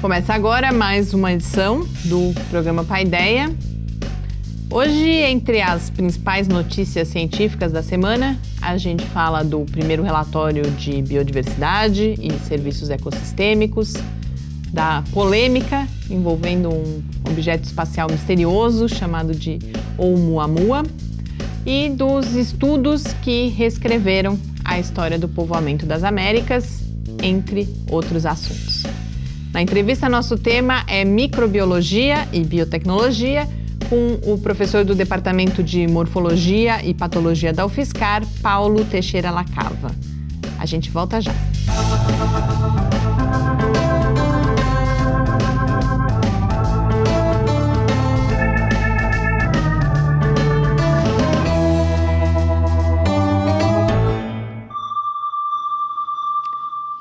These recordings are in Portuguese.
Começa agora mais uma edição do programa Paideia. Hoje, entre as principais notícias científicas da semana, a gente fala do primeiro relatório de biodiversidade e serviços ecossistêmicos, da polêmica envolvendo um objeto espacial misterioso chamado de Oumuamua e dos estudos que reescreveram a história do povoamento das Américas, entre outros assuntos. Na entrevista, nosso tema é microbiologia e biotecnologia com o professor do Departamento de Morfologia e Patologia da UFSCar, Paulo Teixeira Lacava. A gente volta já.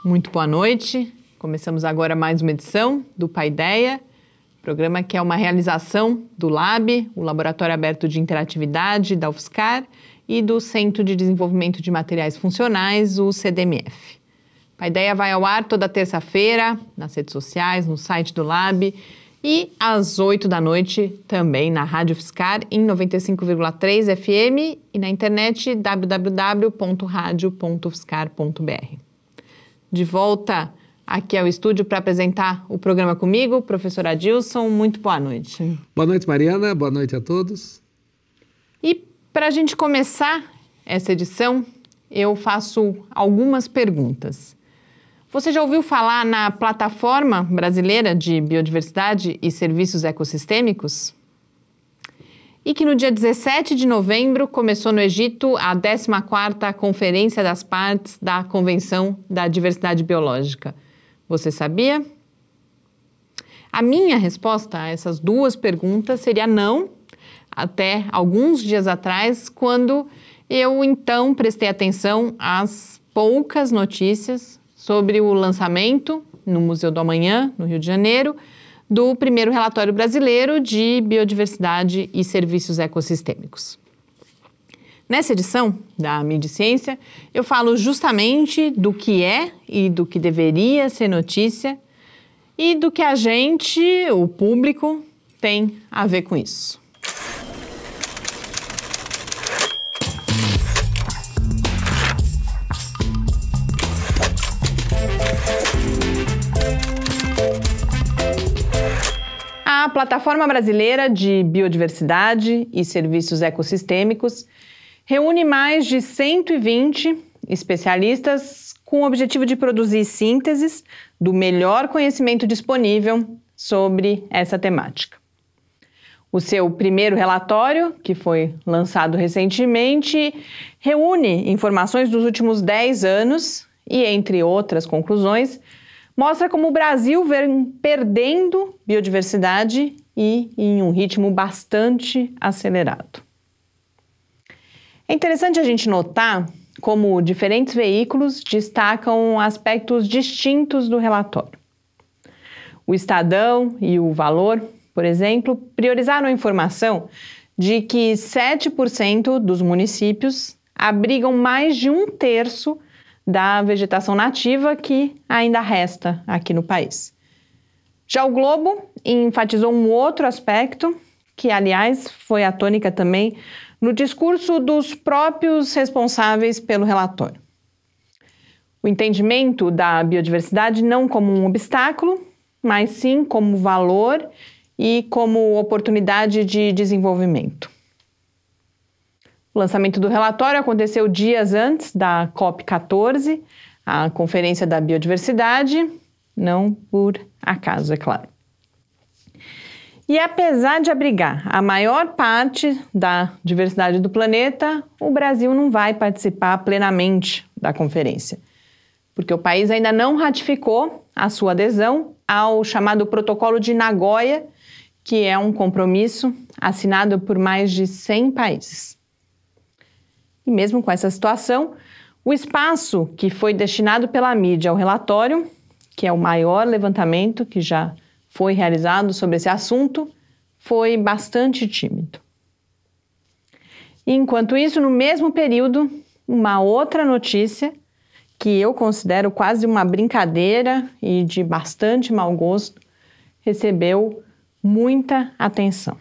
Muito boa noite. Começamos agora mais uma edição do Paideia, programa que é uma realização do LAB, o Laboratório Aberto de Interatividade da UFSCar e do Centro de Desenvolvimento de Materiais Funcionais, o CDMF. Paideia vai ao ar toda terça-feira, nas redes sociais, no site do LAB e às 8 da noite também na Rádio Ufscar em 95,3 FM e na internet www.radio.ufscar.br. De volta aqui ao é estúdio para apresentar o programa comigo, professor Adilson. Muito boa noite. Boa noite, Mariana. Boa noite a todos. E para a gente começar essa edição, eu faço algumas perguntas. Você já ouviu falar na Plataforma Brasileira de Biodiversidade e Serviços Ecossistêmicos? E que no dia 17 de novembro começou no Egito a 14ª Conferência das Partes da Convenção da Diversidade Biológica. Você sabia? A minha resposta a essas duas perguntas seria não, até alguns dias atrás, quando eu então prestei atenção às poucas notícias sobre o lançamento no Museu do Amanhã, no Rio de Janeiro, do primeiro relatório brasileiro de biodiversidade e serviços ecossistêmicos. Nessa edição da Mídia Ciência, eu falo justamente do que é e do que deveria ser notícia e do que a gente, o público, tem a ver com isso. A plataforma brasileira de biodiversidade e serviços ecossistêmicos reúne mais de 120 especialistas com o objetivo de produzir sínteses do melhor conhecimento disponível sobre essa temática. O seu primeiro relatório, que foi lançado recentemente, reúne informações dos últimos 10 anos e, entre outras conclusões, mostra como o Brasil vem perdendo biodiversidade e em um ritmo bastante acelerado. É interessante a gente notar como diferentes veículos destacam aspectos distintos do relatório. O Estadão e o Valor, por exemplo, priorizaram a informação de que 7% dos municípios abrigam mais de um terço da vegetação nativa que ainda resta aqui no país. Já o Globo enfatizou um outro aspecto, que aliás foi a tônica também no discurso dos próprios responsáveis pelo relatório. O entendimento da biodiversidade não como um obstáculo, mas sim como valor e como oportunidade de desenvolvimento. O lançamento do relatório aconteceu dias antes da COP14, a Conferência da Biodiversidade, não por acaso, é claro. E apesar de abrigar a maior parte da diversidade do planeta, o Brasil não vai participar plenamente da conferência, porque o país ainda não ratificou a sua adesão ao chamado Protocolo de Nagoya, que é um compromisso assinado por mais de 100 países. E mesmo com essa situação, o espaço que foi destinado pela mídia ao relatório, que é o maior levantamento que já foi realizado sobre esse assunto foi bastante tímido. Enquanto isso, no mesmo período, uma outra notícia que eu considero quase uma brincadeira e de bastante mau gosto recebeu muita atenção.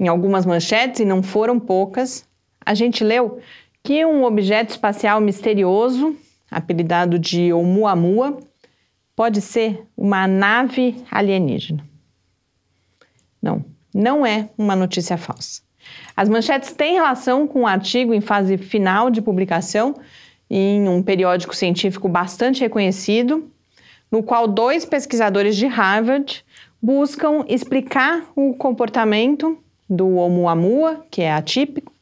Em algumas manchetes, e não foram poucas, a gente leu que um objeto espacial misterioso, apelidado de Oumuamua, pode ser uma nave alienígena. Não, não é uma notícia falsa. As manchetes têm relação com um artigo em fase final de publicação em um periódico científico bastante reconhecido, no qual dois pesquisadores de Harvard buscam explicar o comportamento do Oumuamua, que é atípico,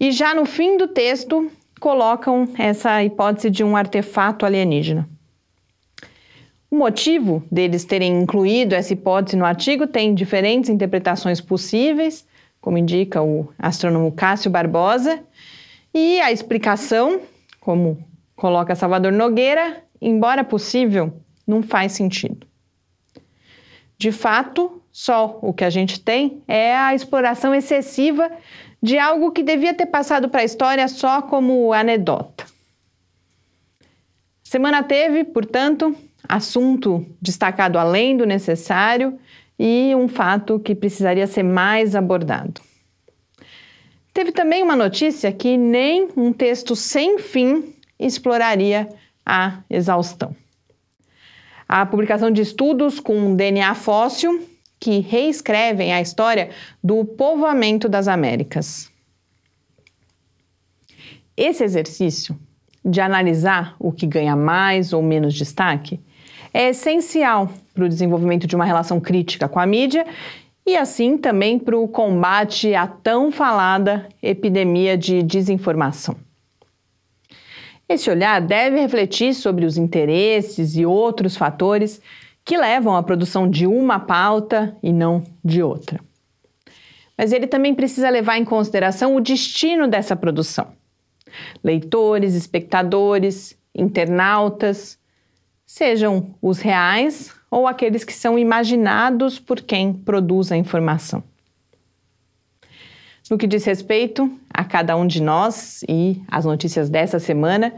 e já no fim do texto colocam essa hipótese de um artefato alienígena. O motivo deles terem incluído essa hipótese no artigo tem diferentes interpretações possíveis, como indica o astrônomo Cássio Barbosa, e a explicação, como coloca Salvador Nogueira, embora possível, não faz sentido. De fato, só o que a gente tem é a exploração excessiva de algo que devia ter passado para a história só como anedota. Semana teve, portanto, assunto destacado além do necessário e um fato que precisaria ser mais abordado. Teve também uma notícia que nem um texto sem fim exploraria a exaustão. A publicação de estudos com DNA fóssil que reescrevem a história do povoamento das Américas. Esse exercício de analisar o que ganha mais ou menos destaque é essencial para o desenvolvimento de uma relação crítica com a mídia e assim também para o combate à tão falada epidemia de desinformação. Esse olhar deve refletir sobre os interesses e outros fatores que levam à produção de uma pauta e não de outra. Mas ele também precisa levar em consideração o destino dessa produção. Leitores, espectadores, internautas, sejam os reais ou aqueles que são imaginados por quem produz a informação. No que diz respeito a cada um de nós e as notícias dessa semana,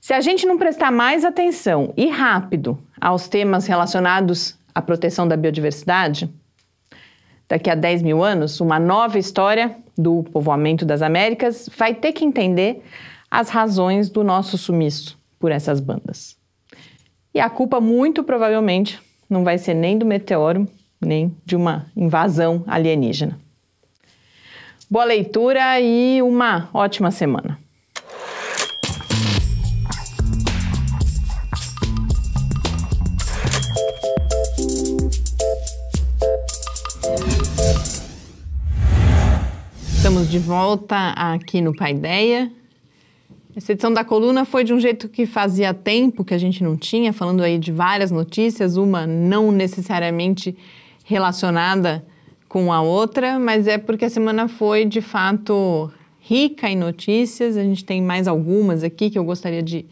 se a gente não prestar mais atenção e rápido aos temas relacionados à proteção da biodiversidade, daqui a 10 mil anos, uma nova história do povoamento das Américas vai ter que entender as razões do nosso sumiço por essas bandas. E a culpa, muito provavelmente, não vai ser nem do meteoro, nem de uma invasão alienígena. Boa leitura e uma ótima semana. Estamos de volta aqui no Paideia essa edição da coluna foi de um jeito que fazia tempo que a gente não tinha, falando aí de várias notícias, uma não necessariamente relacionada com a outra, mas é porque a semana foi de fato rica em notícias. A gente tem mais algumas aqui que eu gostaria de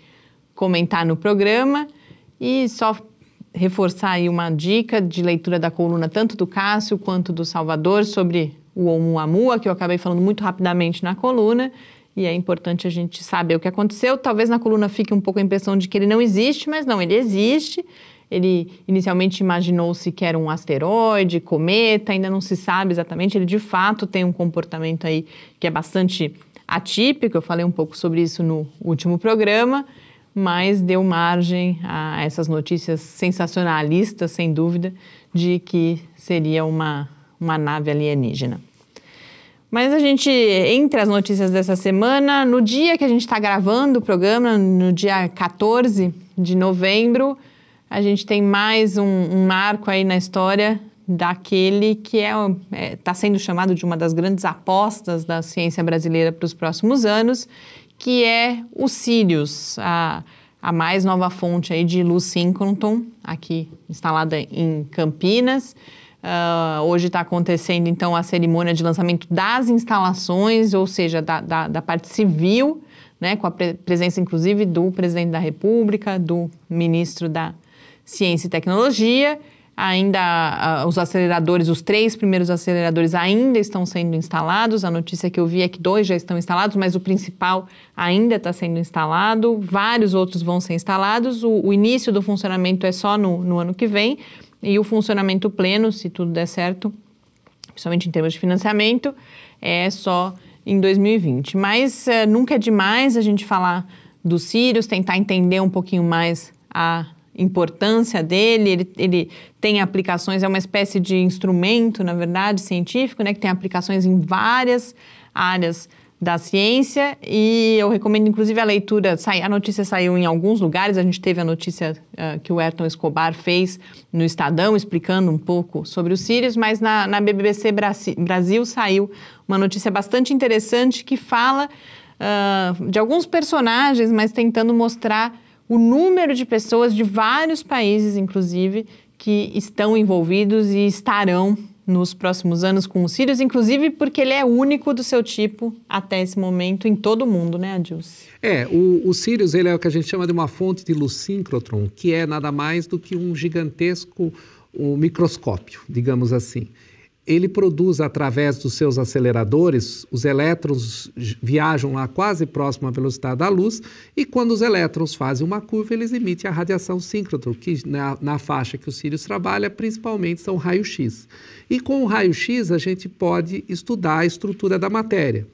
comentar no programa e só reforçar aí uma dica de leitura da coluna tanto do Cássio quanto do Salvador sobre o Oumuamua, que eu acabei falando muito rapidamente na coluna, e é importante a gente saber o que aconteceu. Talvez na coluna fique um pouco a impressão de que ele não existe, mas não, ele existe. Ele inicialmente imaginou-se que era um asteroide, cometa, ainda não se sabe exatamente. Ele de fato tem um comportamento aí que é bastante atípico. Eu falei um pouco sobre isso no último programa, mas deu margem a essas notícias sensacionalistas, sem dúvida, de que seria uma, uma nave alienígena. Mas a gente, entre as notícias dessa semana, no dia que a gente está gravando o programa, no dia 14 de novembro, a gente tem mais um, um marco aí na história daquele que está é, é, tá sendo chamado de uma das grandes apostas da ciência brasileira para os próximos anos, que é o Sirius, a, a mais nova fonte aí de luz síncrontron, aqui instalada em Campinas. Uh, hoje está acontecendo, então, a cerimônia de lançamento das instalações, ou seja, da, da, da parte civil, né, com a pre presença, inclusive, do presidente da República, do ministro da Ciência e Tecnologia. Ainda uh, os aceleradores, os três primeiros aceleradores ainda estão sendo instalados. A notícia que eu vi é que dois já estão instalados, mas o principal ainda está sendo instalado. Vários outros vão ser instalados. O, o início do funcionamento é só no, no ano que vem e o funcionamento pleno, se tudo der certo, principalmente em termos de financiamento, é só em 2020. Mas é, nunca é demais a gente falar do Sirius, tentar entender um pouquinho mais a importância dele, ele, ele tem aplicações, é uma espécie de instrumento, na verdade, científico, né, que tem aplicações em várias áreas da ciência e eu recomendo inclusive a leitura. Sai, a notícia saiu em alguns lugares, a gente teve a notícia uh, que o Ayrton Escobar fez no Estadão, explicando um pouco sobre os sírios, mas na, na BBC Brasil, Brasil saiu uma notícia bastante interessante que fala uh, de alguns personagens, mas tentando mostrar o número de pessoas de vários países, inclusive, que estão envolvidos e estarão nos próximos anos com o Sirius, inclusive porque ele é único do seu tipo até esse momento em todo o mundo, né, Adilson? É, o, o Sirius ele é o que a gente chama de uma fonte de luz síncrotron, que é nada mais do que um gigantesco um microscópio, digamos assim ele produz através dos seus aceleradores, os elétrons viajam lá quase próximo à velocidade da luz, e quando os elétrons fazem uma curva, eles emitem a radiação síncrotron, que na, na faixa que o Sirius trabalha, principalmente são raios x E com o raio-x, a gente pode estudar a estrutura da matéria.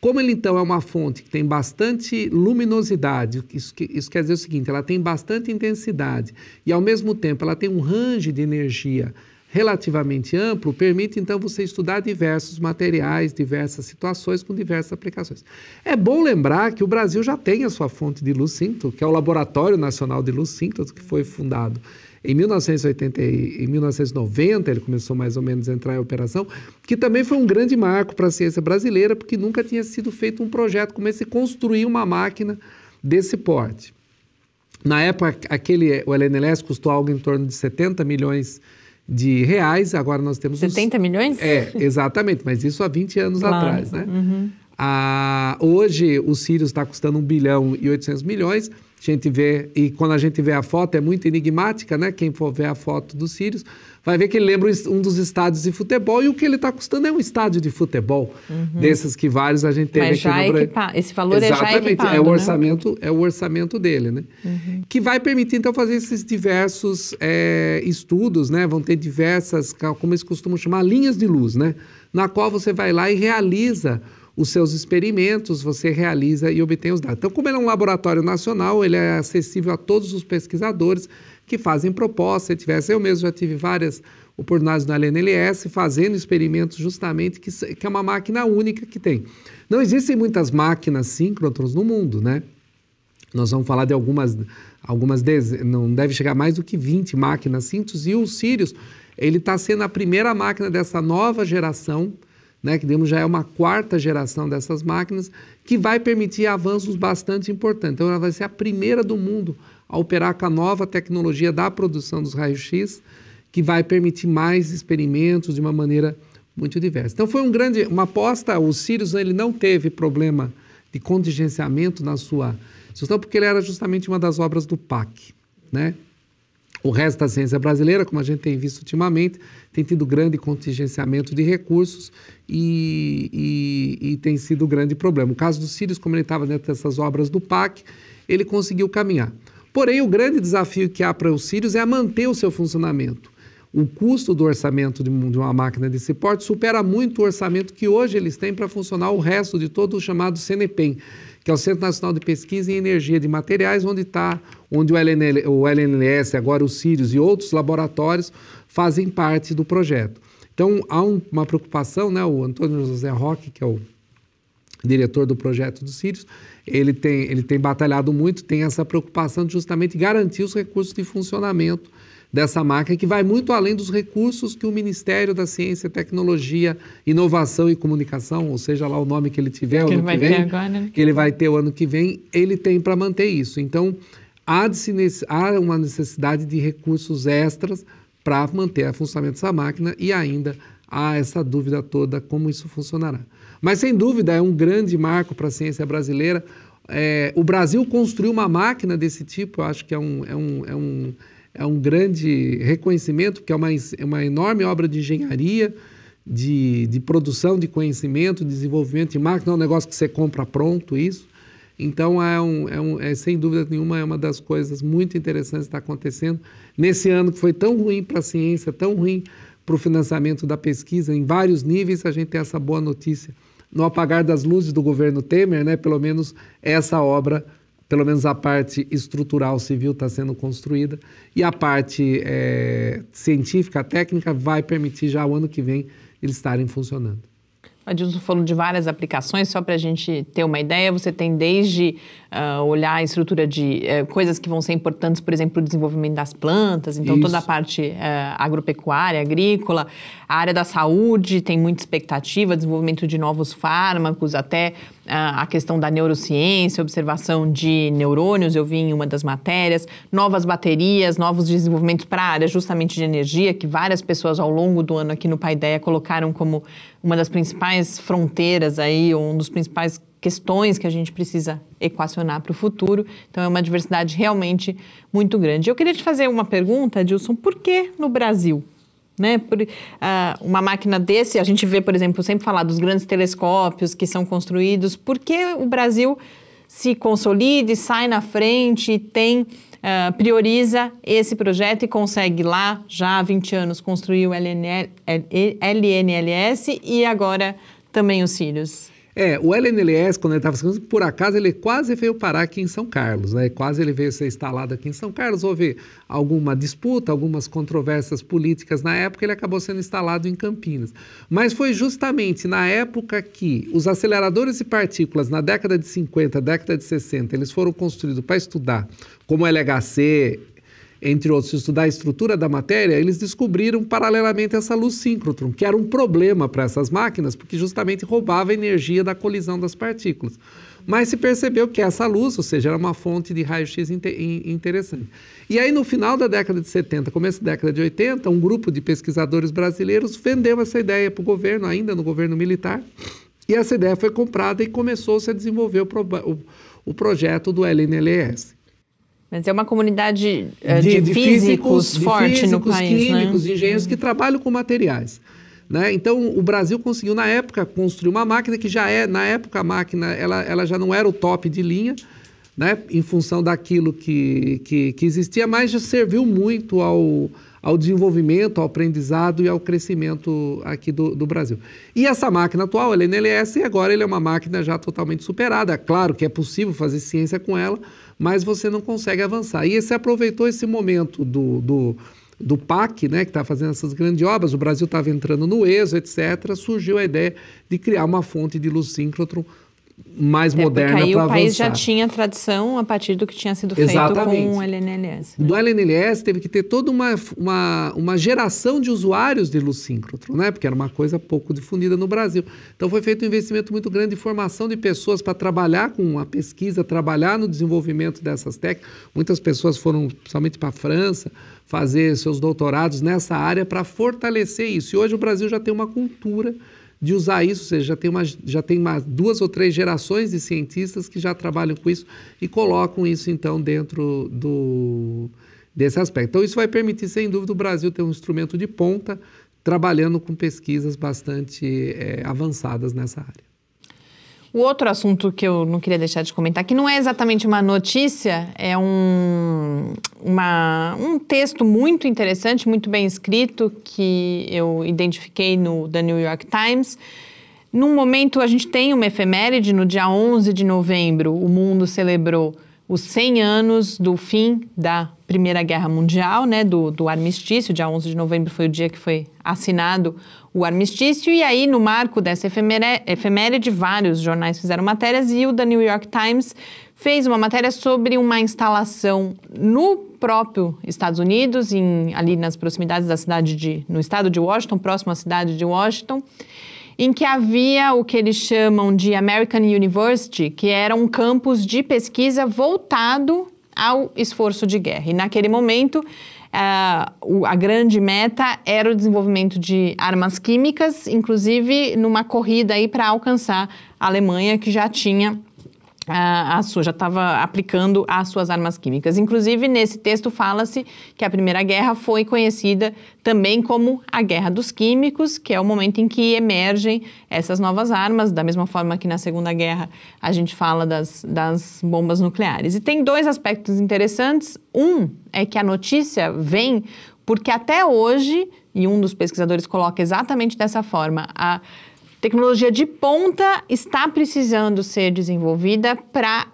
Como ele então é uma fonte que tem bastante luminosidade, isso, isso, quer dizer o seguinte: ela tem bastante intensidade e ao mesmo tempo ela tem um range de energia relativamente amplo permite então você estudar diversos materiais, diversas situações com diversas aplicações. É bom lembrar que o Brasil já tem a sua fonte de luz que é o Laboratório Nacional de Luz que foi fundado em 1980, em 1990 ele começou mais ou menos a entrar em operação, que também foi um grande marco para a ciência brasileira, porque nunca tinha sido feito um projeto como esse construir uma máquina desse porte. Na época, aquele, o LNLS custou algo em torno de 70 milhões de de reais, agora nós temos... 70 uns... milhões? É, exatamente, mas isso há 20 anos claro. atrás, né? Uhum. Ah, hoje o Sirius está custando 1 bilhão e 800 milhões, gente vê, e quando a gente vê a foto, é muito enigmática, né? Quem for ver a foto dos Sírios vai ver que ele lembra um dos estádios de futebol e o que ele está custando é um estádio de futebol, uhum. desses que vários a gente teve Mas já aqui no é equipa... Esse valor é é Exatamente, é já equipado, é o né? orçamento, né? é o orçamento dele, né? Uhum. Que vai permitir, então, fazer esses diversos é, estudos, né? Vão ter diversas, como eles costumam chamar, linhas de luz, né? Na qual você vai lá e realiza os seus experimentos, você realiza e obtém os dados. Então, como ele é um laboratório nacional, ele é acessível a todos os pesquisadores que fazem proposta. Se tivesse, eu mesmo já tive várias oportunidades na LNLS fazendo experimentos justamente que, que é uma máquina única que tem. Não existem muitas máquinas síncrotrons no mundo, né? Nós vamos falar de algumas, algumas não deve chegar mais do que 20 máquinas síncrotrons e o Sirius, ele está sendo a primeira máquina dessa nova geração né, que digamos, já é uma quarta geração dessas máquinas, que vai permitir avanços bastante importantes. Então, ela vai ser a primeira do mundo a operar com a nova tecnologia da produção dos raios-x, que vai permitir mais experimentos de uma maneira muito diversa. Então, foi um grande, uma aposta. O Sirius né, ele não teve problema de contingenciamento na sua gestão, porque ele era justamente uma das obras do PAC. Né? O resto da ciência brasileira, como a gente tem visto ultimamente, tem tido grande contingenciamento de recursos e, e, e tem sido um grande problema. O caso do Sírios, como ele estava dentro dessas obras do PAC, ele conseguiu caminhar. Porém, o grande desafio que há para os Sírios é manter o seu funcionamento. O custo do orçamento de uma máquina desse porte supera muito o orçamento que hoje eles têm para funcionar o resto de todo o chamado CNPEM, que é o Centro Nacional de Pesquisa em Energia de Materiais, onde está, onde o, LNL, o LNS, agora o Sirius e outros laboratórios fazem parte do projeto. Então, há um, uma preocupação, né? o Antônio José Roque, que é o diretor do projeto do Sirius, ele tem, ele tem batalhado muito, tem essa preocupação de justamente garantir os recursos de funcionamento dessa máquina, que vai muito além dos recursos que o Ministério da Ciência, Tecnologia, Inovação e Comunicação, ou seja lá o nome que ele tiver, que, ele vai, vem, ter agora, né? que ele vai ter o ano que vem, ele tem para manter isso. Então, há, de, há uma necessidade de recursos extras para manter a funcionamento dessa máquina e ainda há essa dúvida toda como isso funcionará. Mas, sem dúvida, é um grande marco para a ciência brasileira. É, o Brasil construiu uma máquina desse tipo, eu acho que é um, é um, é um é um grande reconhecimento, porque é uma, é uma enorme obra de engenharia, de, de produção de conhecimento, desenvolvimento de máquina, é um negócio que você compra pronto, isso. Então, é, um, é, um, é sem dúvida nenhuma, é uma das coisas muito interessantes que está acontecendo nesse ano que foi tão ruim para a ciência, tão ruim para o financiamento da pesquisa, em vários níveis, a gente tem essa boa notícia. No apagar das luzes do governo Temer, né, pelo menos essa obra pelo menos a parte estrutural civil está sendo construída e a parte é, científica, técnica, vai permitir já o ano que vem eles estarem funcionando. Adilson falou de várias aplicações, só para a gente ter uma ideia, você tem desde uh, olhar a estrutura de uh, coisas que vão ser importantes, por exemplo, o desenvolvimento das plantas, então Isso. toda a parte uh, agropecuária, agrícola, a área da saúde tem muita expectativa, desenvolvimento de novos fármacos, até a questão da neurociência, observação de neurônios, eu vi em uma das matérias, novas baterias, novos desenvolvimentos para a área justamente de energia, que várias pessoas ao longo do ano aqui no Paideia colocaram como uma das principais fronteiras aí, ou um dos principais questões que a gente precisa equacionar para o futuro. Então é uma diversidade realmente muito grande. Eu queria te fazer uma pergunta, Dilson, por que no Brasil? Né? Por, uh, uma máquina desse, a gente vê, por exemplo, sempre falar dos grandes telescópios que são construídos. Por que o Brasil se consolide, sai na frente e tem, uh, prioriza esse projeto e consegue lá, já há 20 anos, construir o LNL, LNLS e agora também os Sirius? É, o LNLS, quando ele estava ficando, por acaso ele quase veio parar aqui em São Carlos, né? Quase ele veio ser instalado aqui em São Carlos. Houve alguma disputa, algumas controvérsias políticas na época, ele acabou sendo instalado em Campinas. Mas foi justamente na época que os aceleradores de partículas, na década de 50, década de 60, eles foram construídos para estudar como LHC, entre outros, estudar a estrutura da matéria, eles descobriram paralelamente essa luz síncrotron, que era um problema para essas máquinas, porque justamente roubava energia da colisão das partículas. Mas se percebeu que essa luz, ou seja, era uma fonte de raio-x interessante. E aí, no final da década de 70, começo da década de 80, um grupo de pesquisadores brasileiros vendeu essa ideia para o governo, ainda no governo militar, e essa ideia foi comprada e começou-se a desenvolver o, pro o projeto do LNLS. Mas é uma comunidade eh, de, de, físicos, forte físicos, no país, né? químicos, né? engenheiros que trabalham com materiais. Né? Então, o Brasil conseguiu, na época, construir uma máquina que já é, na época, a máquina ela, ela já não era o top de linha, né? em função daquilo que, que, que existia, mas já serviu muito ao, ao desenvolvimento, ao aprendizado e ao crescimento aqui do, do Brasil. E essa máquina atual, ela é NLS, e agora ele é uma máquina já totalmente superada. Claro que é possível fazer ciência com ela, mas você não consegue avançar. E esse aproveitou esse momento do, do, do PAC, né, que está fazendo essas grandes obras, o Brasil estava entrando no ESO, etc., surgiu a ideia de criar uma fonte de luz síncrotron mais Até moderna para avançar. o país já tinha tradição a partir do que tinha sido feito com o LNLS. Né? Do LNLS teve que ter toda uma, uma, uma geração de usuários de lucíncrotron, né? porque era uma coisa pouco difundida no Brasil. Então foi feito um investimento muito grande de formação de pessoas para trabalhar com a pesquisa, trabalhar no desenvolvimento dessas técnicas. Muitas pessoas foram, principalmente para a França, fazer seus doutorados nessa área para fortalecer isso. E hoje o Brasil já tem uma cultura de usar isso, ou seja, já tem, uma, já tem uma, duas ou três gerações de cientistas que já trabalham com isso e colocam isso, então, dentro do, desse aspecto. Então, isso vai permitir, sem dúvida, o Brasil ter um instrumento de ponta trabalhando com pesquisas bastante é, avançadas nessa área. O outro assunto que eu não queria deixar de comentar, que não é exatamente uma notícia, é um, uma, um texto muito interessante, muito bem escrito, que eu identifiquei no The New York Times. Num momento, a gente tem uma efeméride, no dia 11 de novembro, o mundo celebrou os 100 anos do fim da Primeira Guerra Mundial, né, do, do armistício, dia 11 de novembro foi o dia que foi assinado o armistício, e aí no marco dessa efeméride, vários jornais fizeram matérias, e o The New York Times fez uma matéria sobre uma instalação no próprio Estados Unidos, em, ali nas proximidades da cidade de, no estado de Washington, próximo à cidade de Washington, em que havia o que eles chamam de American University, que era um campus de pesquisa voltado ao esforço de guerra. E naquele momento, a grande meta era o desenvolvimento de armas químicas, inclusive numa corrida aí para alcançar a Alemanha, que já tinha ah, a, sua, já estava aplicando as suas armas químicas. Inclusive, nesse texto fala-se que a Primeira Guerra foi conhecida também como a Guerra dos Químicos, que é o momento em que emergem essas novas armas, da mesma forma que na Segunda Guerra a gente fala das, das bombas nucleares. E tem dois aspectos interessantes. Um é que a notícia vem porque até hoje, e um dos pesquisadores coloca exatamente dessa forma, a Tecnologia de ponta está precisando ser desenvolvida para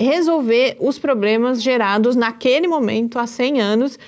resolver os problemas gerados naquele momento, há 100 anos,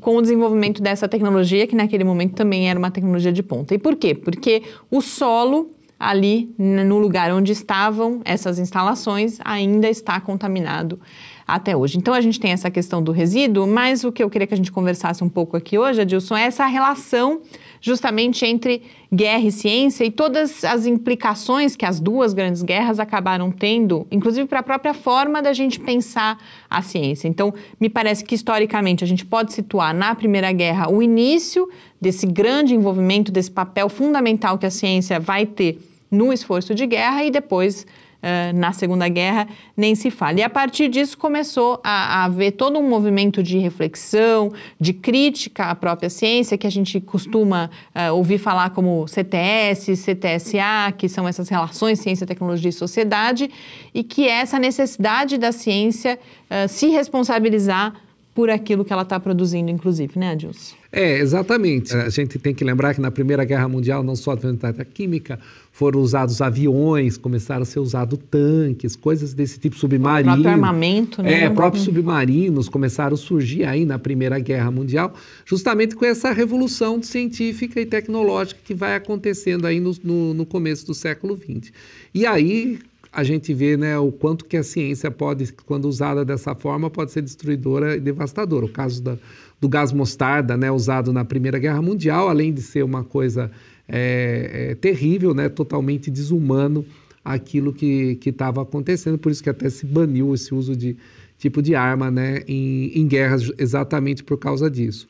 com o desenvolvimento dessa tecnologia, que naquele momento também era uma tecnologia de ponta. E por quê? Porque o solo ali no lugar onde estavam essas instalações ainda está contaminado até hoje. Então a gente tem essa questão do resíduo, mas o que eu queria que a gente conversasse um pouco aqui hoje, Adilson, é essa relação justamente entre guerra e ciência e todas as implicações que as duas grandes guerras acabaram tendo, inclusive para a própria forma da gente pensar a ciência. Então, me parece que historicamente a gente pode situar na Primeira Guerra o início desse grande envolvimento, desse papel fundamental que a ciência vai ter no esforço de guerra e depois eh, na Segunda Guerra, nem se fala. E a partir disso começou a, a haver todo um movimento de reflexão, de crítica à própria ciência, que a gente costuma uh, ouvir falar como CTS, CTSA, que são essas relações ciência, tecnologia e sociedade, e que é essa necessidade da ciência uh, se responsabilizar por aquilo que ela está produzindo, inclusive, né, Adilson? É, exatamente. A gente tem que lembrar que na Primeira Guerra Mundial não só a química, foram usados aviões, começaram a ser usados tanques, coisas desse tipo, submarino. O próprio armamento, né? É, próprios submarinos começaram a surgir aí na Primeira Guerra Mundial, justamente com essa revolução científica e tecnológica que vai acontecendo aí no, no, no começo do século XX. E aí a gente vê né, o quanto que a ciência pode, quando usada dessa forma, pode ser destruidora e devastadora. O caso da, do gás mostarda, né, usado na Primeira Guerra Mundial, além de ser uma coisa é, é terrível, né? totalmente desumano aquilo que estava acontecendo. Por isso que até se baniu esse uso de tipo de arma né? em, em guerras, exatamente por causa disso.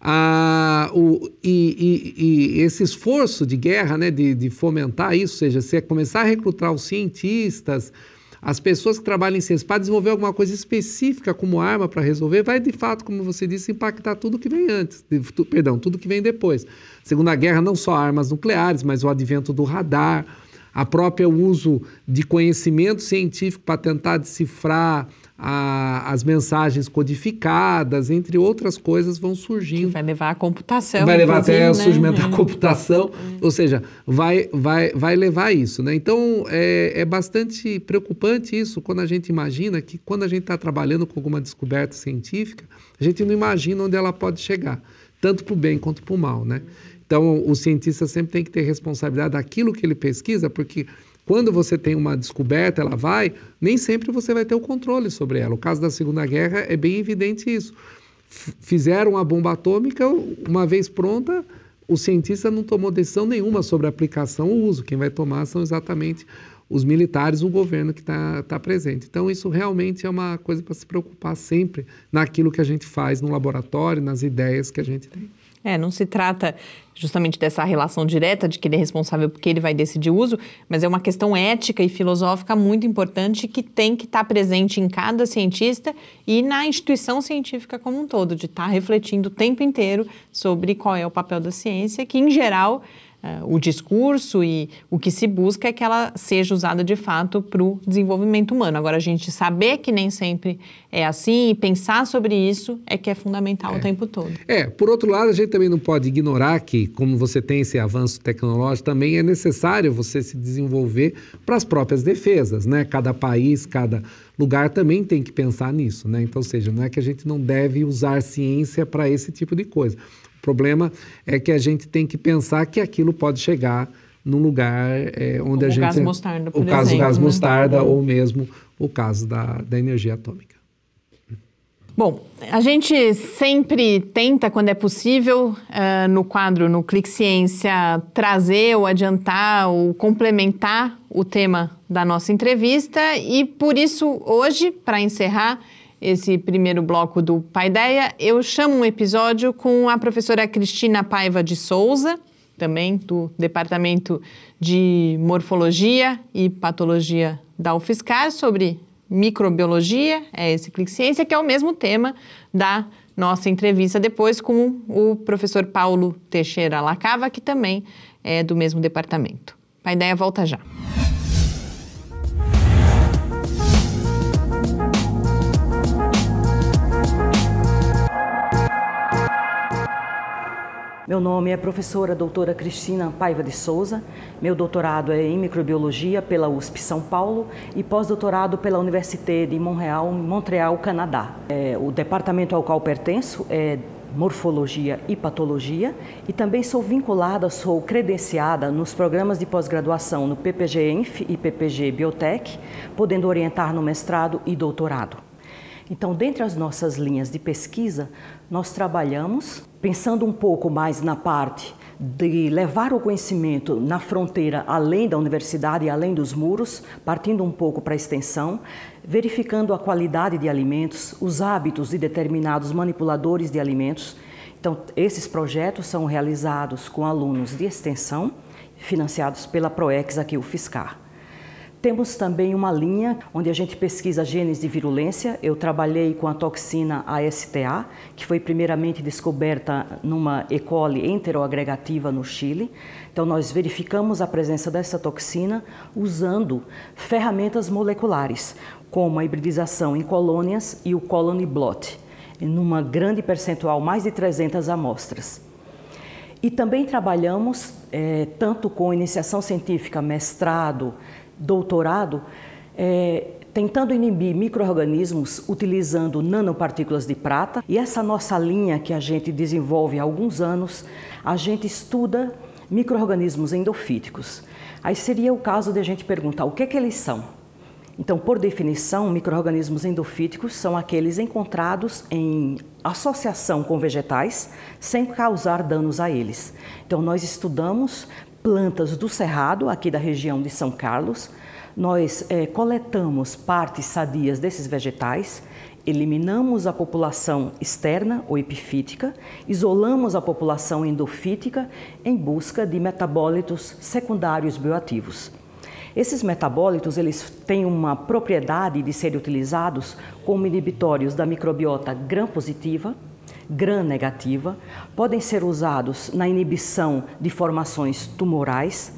Ah, o, e, e, e, esse esforço de guerra, né, de, de fomentar isso, ou seja, você começar a recrutar os cientistas, as pessoas que trabalham em CESPA desenvolver alguma coisa específica como arma para resolver vai, de fato, como você disse, impactar tudo que vem antes, de, tu, perdão, tudo que vem depois. Segunda Guerra, não só armas nucleares, mas o advento do radar, a própria uso de conhecimento científico para tentar decifrar a, as mensagens codificadas, entre outras coisas, vão surgindo. Que vai levar à computação. Vai levar até né? o surgimento é. da computação, é. ou seja, vai, vai, vai levar a isso. Né? Então, é, é bastante preocupante isso quando a gente imagina que, quando a gente está trabalhando com alguma descoberta científica, a gente não imagina onde ela pode chegar, tanto para o bem quanto para o mal. Né? Então, o cientista sempre tem que ter responsabilidade daquilo que ele pesquisa, porque quando você tem uma descoberta, ela vai, nem sempre você vai ter o controle sobre ela. O caso da Segunda Guerra é bem evidente isso. F fizeram a bomba atômica, uma vez pronta, o cientista não tomou decisão nenhuma sobre a aplicação ou uso. Quem vai tomar são exatamente os militares, o governo que está tá presente. Então, isso realmente é uma coisa para se preocupar sempre naquilo que a gente faz no laboratório, nas ideias que a gente tem. É, não se trata justamente dessa relação direta de que ele é responsável porque ele vai decidir o uso, mas é uma questão ética e filosófica muito importante que tem que estar tá presente em cada cientista e na instituição científica como um todo, de estar tá refletindo o tempo inteiro sobre qual é o papel da ciência, que em geral uh, o discurso e o que se busca é que ela seja usada de fato para o desenvolvimento humano. Agora, a gente saber que nem sempre é assim e pensar sobre isso é que é fundamental é. o tempo todo. É, por outro lado, a gente também não pode ignorar que, como você tem esse avanço tecnológico, também é necessário você se desenvolver para as próprias defesas, né? Cada país, cada lugar também tem que pensar nisso, né? Então, ou seja, não é que a gente não deve usar ciência para esse tipo de coisa. O problema é que a gente tem que pensar que aquilo pode chegar num lugar é, onde a gente... O gás mostarda, por O caso do gás né? mostarda ou mesmo o caso da, da energia atômica. Bom, a gente sempre tenta, quando é possível, uh, no quadro, no Clique Ciência, trazer ou adiantar ou complementar o tema da nossa entrevista. E por isso, hoje, para encerrar, esse primeiro bloco do Paideia, eu chamo um episódio com a professora Cristina Paiva de Souza, também do Departamento de Morfologia e Patologia da UFSCar, sobre microbiologia, é esse Clique Ciência, que é o mesmo tema da nossa entrevista depois com o professor Paulo Teixeira Lacava, que também é do mesmo departamento. A ideia volta já. Meu nome é professora doutora Cristina Paiva de Souza. Meu doutorado é em microbiologia pela USP São Paulo e pós-doutorado pela Université de Montreal, Montreal, Canadá. É, o departamento ao qual pertenço é morfologia e patologia e também sou vinculada, sou credenciada nos programas de pós-graduação no PPG Enf e PPG Biotech, podendo orientar no mestrado e doutorado. Então, dentre as nossas linhas de pesquisa, nós trabalhamos pensando um pouco mais na parte de levar o conhecimento na fronteira além da universidade e além dos muros, partindo um pouco para a extensão, verificando a qualidade de alimentos, os hábitos de determinados manipuladores de alimentos. Então, esses projetos são realizados com alunos de extensão, financiados pela PROEX aqui, o FISCAR. Temos também uma linha onde a gente pesquisa genes de virulência. Eu trabalhei com a toxina ASTA, que foi primeiramente descoberta numa E. coli enteroagregativa no Chile. Então, nós verificamos a presença dessa toxina usando ferramentas moleculares, como a hibridização em colônias e o colony blot, em uma grande percentual, mais de 300 amostras. E também trabalhamos eh, tanto com iniciação científica, mestrado, doutorado, é, tentando inibir micro-organismos utilizando nanopartículas de prata. E essa nossa linha que a gente desenvolve há alguns anos, a gente estuda micro-organismos endofíticos. Aí seria o caso de a gente perguntar o que, é que eles são. Então, por definição, micro-organismos endofíticos são aqueles encontrados em associação com vegetais sem causar danos a eles. Então, nós estudamos plantas do Cerrado, aqui da região de São Carlos. Nós é, coletamos partes sadias desses vegetais, eliminamos a população externa ou epifítica, isolamos a população endofítica em busca de metabólitos secundários bioativos. Esses metabólitos eles têm uma propriedade de serem utilizados como inibitórios da microbiota gram-positiva, gram-negativa, podem ser usados na inibição de formações tumorais,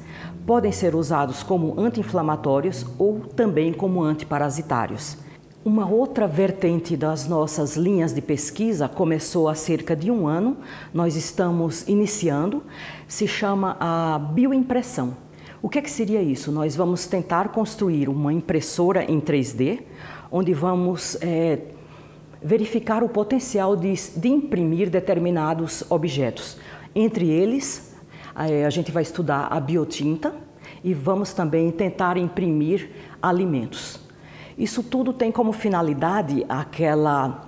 podem ser usados como anti-inflamatórios ou também como antiparasitários. Uma outra vertente das nossas linhas de pesquisa começou há cerca de um ano, nós estamos iniciando, se chama a bioimpressão. O que, é que seria isso? Nós vamos tentar construir uma impressora em 3D, onde vamos é, verificar o potencial de, de imprimir determinados objetos. Entre eles, eh, a gente vai estudar a biotinta e vamos também tentar imprimir alimentos. Isso tudo tem como finalidade aquela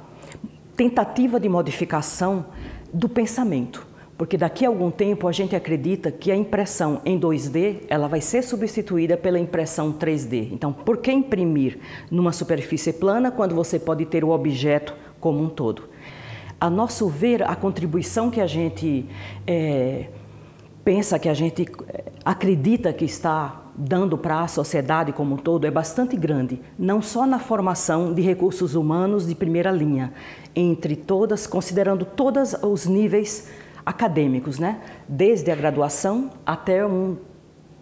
tentativa de modificação do pensamento porque daqui a algum tempo a gente acredita que a impressão em 2D ela vai ser substituída pela impressão 3D. Então, por que imprimir numa superfície plana quando você pode ter o objeto como um todo? A nosso ver, a contribuição que a gente é, pensa, que a gente eh, acredita que está dando para a sociedade como um todo é bastante grande, não só na formação de recursos humanos de primeira linha, entre todas, considerando todos os níveis acadêmicos, né? Desde a graduação até um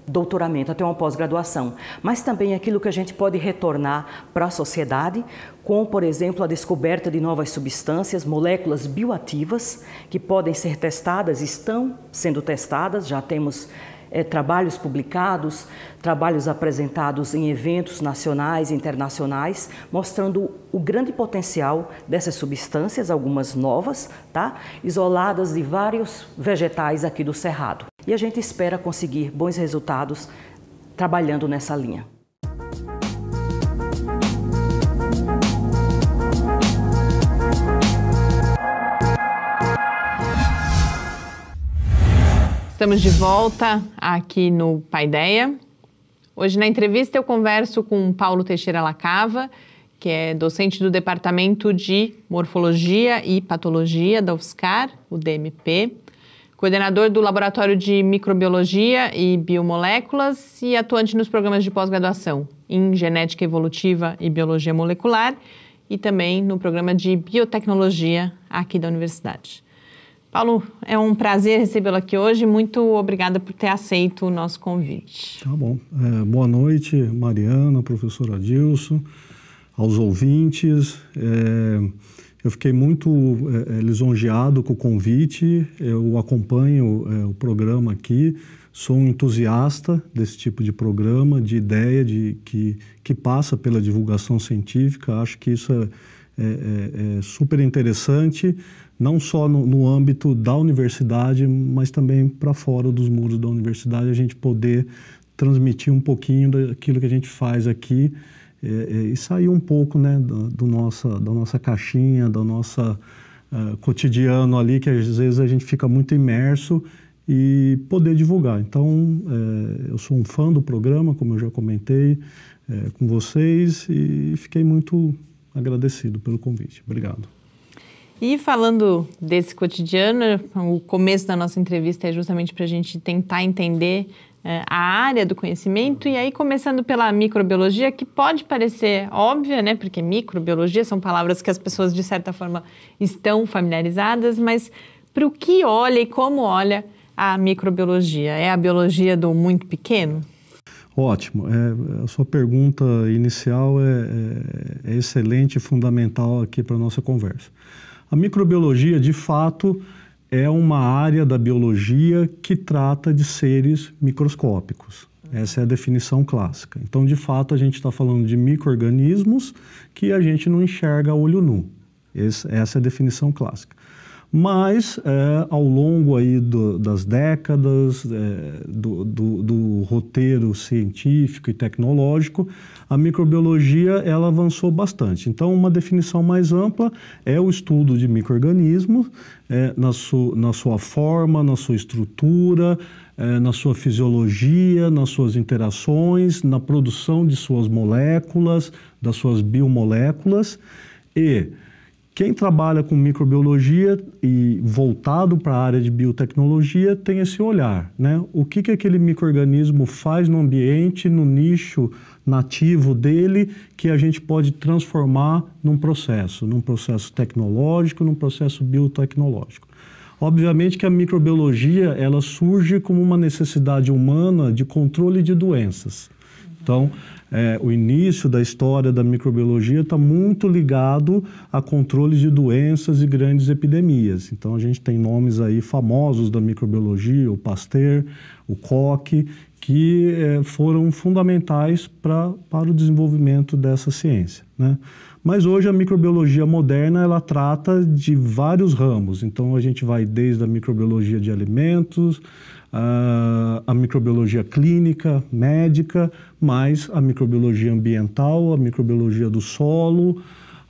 doutoramento, até uma pós-graduação, mas também é aquilo que a gente pode retornar para a sociedade, com, por exemplo, a descoberta de novas substâncias, moléculas bioativas que podem ser testadas, estão sendo testadas, já temos é, trabalhos publicados, trabalhos apresentados em eventos nacionais e internacionais, mostrando o grande potencial dessas substâncias, algumas novas, tá? isoladas de vários vegetais aqui do Cerrado. E a gente espera conseguir bons resultados trabalhando nessa linha. Estamos de volta aqui no Paideia. Hoje na entrevista eu converso com Paulo Teixeira Lacava, que é docente do Departamento de Morfologia e Patologia da UFSCar, o DMP, coordenador do Laboratório de Microbiologia e Biomoléculas e atuante nos programas de pós-graduação em Genética Evolutiva e Biologia Molecular e também no programa de Biotecnologia aqui da Universidade. Paulo, é um prazer recebê-lo aqui hoje. Muito obrigada por ter aceito o nosso convite. Tá bom. É, boa noite, Mariana, professora Dilson, aos ouvintes. É, eu fiquei muito é, é lisonjeado com o convite. Eu acompanho é, o programa aqui. Sou um entusiasta desse tipo de programa, de ideia de que, que passa pela divulgação científica. Acho que isso é, é super interessante não só no, no âmbito da universidade, mas também para fora dos muros da universidade, a gente poder transmitir um pouquinho daquilo que a gente faz aqui é, é, e sair um pouco né, do, do, nossa, da nossa caixinha, do nosso uh, é, cotidiano ali, que às vezes a gente fica muito imerso e poder divulgar. Então, é, eu sou um fã do programa, como eu já comentei é, com vocês, e fiquei muito agradecido pelo convite. Obrigado. E falando desse cotidiano, o começo da nossa entrevista é justamente para a gente tentar entender é, a área do conhecimento, e aí começando pela microbiologia, que pode parecer óbvia, né? Porque microbiologia são palavras que as pessoas, de certa forma, estão familiarizadas, mas para o que olha e como olha a microbiologia? É a biologia do muito pequeno? Ótimo. É, a sua pergunta inicial é, é, é excelente e fundamental aqui para a nossa conversa. A microbiologia, de fato, é uma área da biologia que trata de seres microscópicos. Essa é a definição clássica. Então, de fato, a gente está falando de microorganismos que a gente não enxerga a olho nu. Esse, essa é a definição clássica. Mas, é, ao longo aí do, das décadas, é, do, do, do, roteiro científico e tecnológico, a microbiologia ela avançou bastante. Então, uma definição mais ampla é o estudo de micro-organismos é, na, su, na sua forma, na sua estrutura, é, na sua fisiologia, nas suas interações, na produção de suas moléculas, das suas biomoléculas e quem trabalha com microbiologia e voltado para a área de biotecnologia tem esse olhar, né? O que, que aquele microorganismo faz no ambiente, no nicho nativo dele, que a gente pode transformar num processo, num processo tecnológico, num processo biotecnológico. Obviamente que a microbiologia ela surge como uma necessidade humana de controle de doenças. Então, é, o início da história da microbiologia está muito ligado a controles de doenças e grandes epidemias. Então a gente tem nomes aí famosos da microbiologia, o Pasteur, o Koch, que é, foram fundamentais pra, para o desenvolvimento dessa ciência. Né? Mas hoje a microbiologia moderna ela trata de vários ramos. Então a gente vai desde a microbiologia de alimentos, ah, a, microbiologia clínica, médica, mais a microbiologia ambiental, a microbiologia do solo,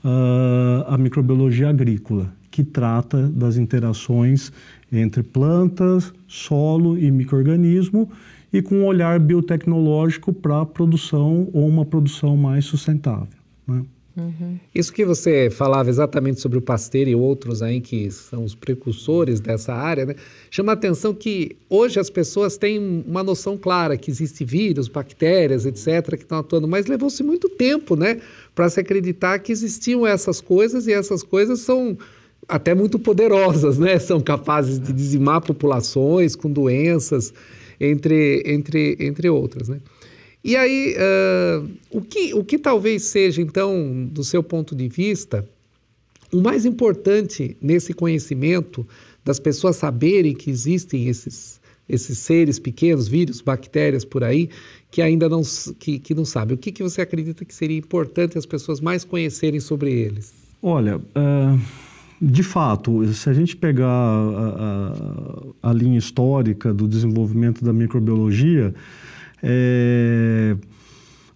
a, ah, a microbiologia agrícola, que trata das interações entre plantas, solo e microorganismo e com um olhar biotecnológico para a produção ou uma produção mais sustentável. Uhum. Isso que você falava exatamente sobre o Pasteur e outros aí que são os precursores dessa área, né? chama a atenção que hoje as pessoas têm uma noção clara que existe vírus, bactérias, etc., que estão atuando, mas levou-se muito tempo né, para se acreditar que existiam essas coisas e essas coisas são até muito poderosas, né? são capazes de dizimar populações com doenças, entre, entre, entre outras. Né? E aí, uh, o, que, o que talvez seja, então, do seu ponto de vista, o mais importante nesse conhecimento das pessoas saberem que existem esses, esses seres pequenos, vírus, bactérias por aí, que ainda não, que, que não sabem? O que, que você acredita que seria importante as pessoas mais conhecerem sobre eles? Olha. Uh... De fato, se a gente pegar a, a, a, linha histórica do desenvolvimento da microbiologia, é,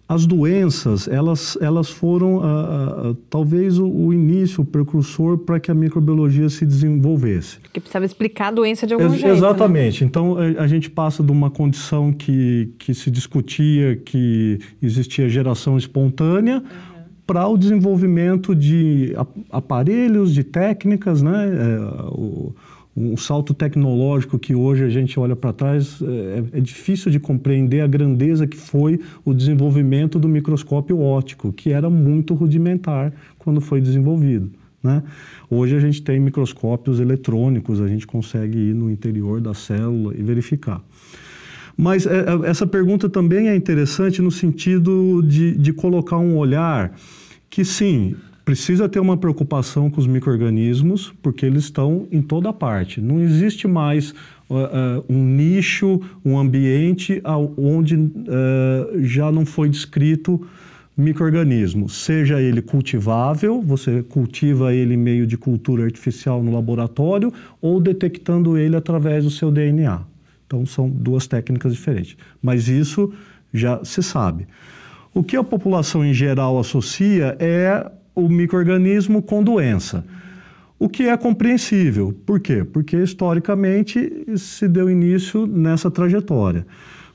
as doenças, elas, elas foram a, a, talvez o, o, início, o precursor para que a microbiologia se desenvolvesse. Porque precisava explicar a doença de algum Ex jeito. Né? Exatamente. Né? Então, a, a, gente passa de uma condição que, que se discutia que existia geração espontânea uhum. para o desenvolvimento de aparelhos, de técnicas, né? É, o, um salto tecnológico que hoje a gente olha para trás, é, é, difícil de compreender a grandeza que foi o desenvolvimento do microscópio óptico, que era muito rudimentar quando foi desenvolvido. Né? Hoje a gente tem microscópios eletrônicos, a gente consegue ir no interior da célula e verificar. Mas é, é essa pergunta também é interessante no sentido de, de colocar um olhar que, sim, precisa ter uma preocupação com os micro-organismos, porque eles estão em toda parte. Não existe mais uh, uh um nicho, um ambiente onde uh, já não foi descrito microorganismo, seja ele cultivável, você cultiva ele em meio de cultura artificial no laboratório ou detectando ele através do seu DNA. Então são duas técnicas diferentes, mas isso já se sabe. O que a população em geral associa é o microorganismo com doença. O que é compreensível. Por quê? Porque historicamente se deu início nessa trajetória.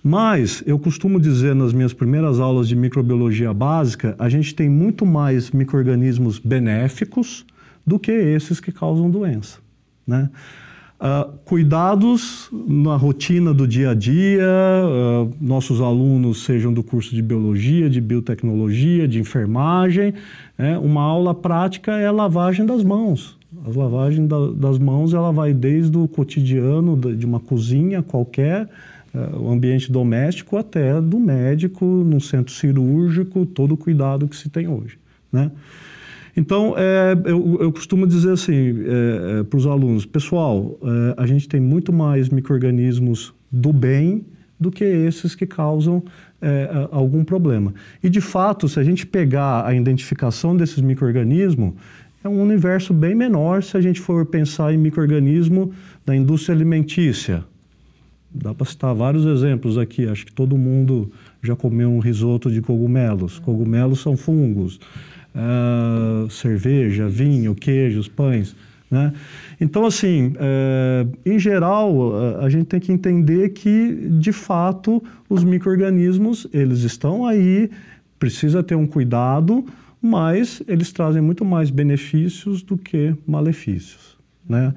Mas eu costumo dizer nas minhas primeiras aulas de microbiologia básica, a gente tem muito mais microorganismos benéficos do que esses que causam doença, né? Uh, cuidados na rotina do dia a dia, uh, nossos alunos sejam do curso de biologia, de biotecnologia, de enfermagem, né? uma aula prática é a lavagem das mãos. A lavagem da, das mãos ela vai desde o cotidiano de uma cozinha qualquer, uh, ambiente doméstico, até do médico, no centro cirúrgico, todo o cuidado que se tem hoje, né? Então, é, eu, eu, costumo dizer assim é, é para os alunos: pessoal, é, a gente tem muito mais micro do bem do que esses que causam é, algum problema. E de fato, se a gente pegar a identificação desses microrganismos, é um universo bem menor se a gente for pensar em microrganismo da indústria alimentícia. Dá para citar vários exemplos aqui. Acho que todo mundo já comeu um risoto de cogumelos. Cogumelos são fungos uh, cerveja, vinho, queijos, pães. Né? Então, assim, eh, em geral, a gente tem que entender que, de fato, os micro-organismos, eles estão aí, precisa ter um cuidado, mas eles trazem muito mais benefícios do que malefícios, né?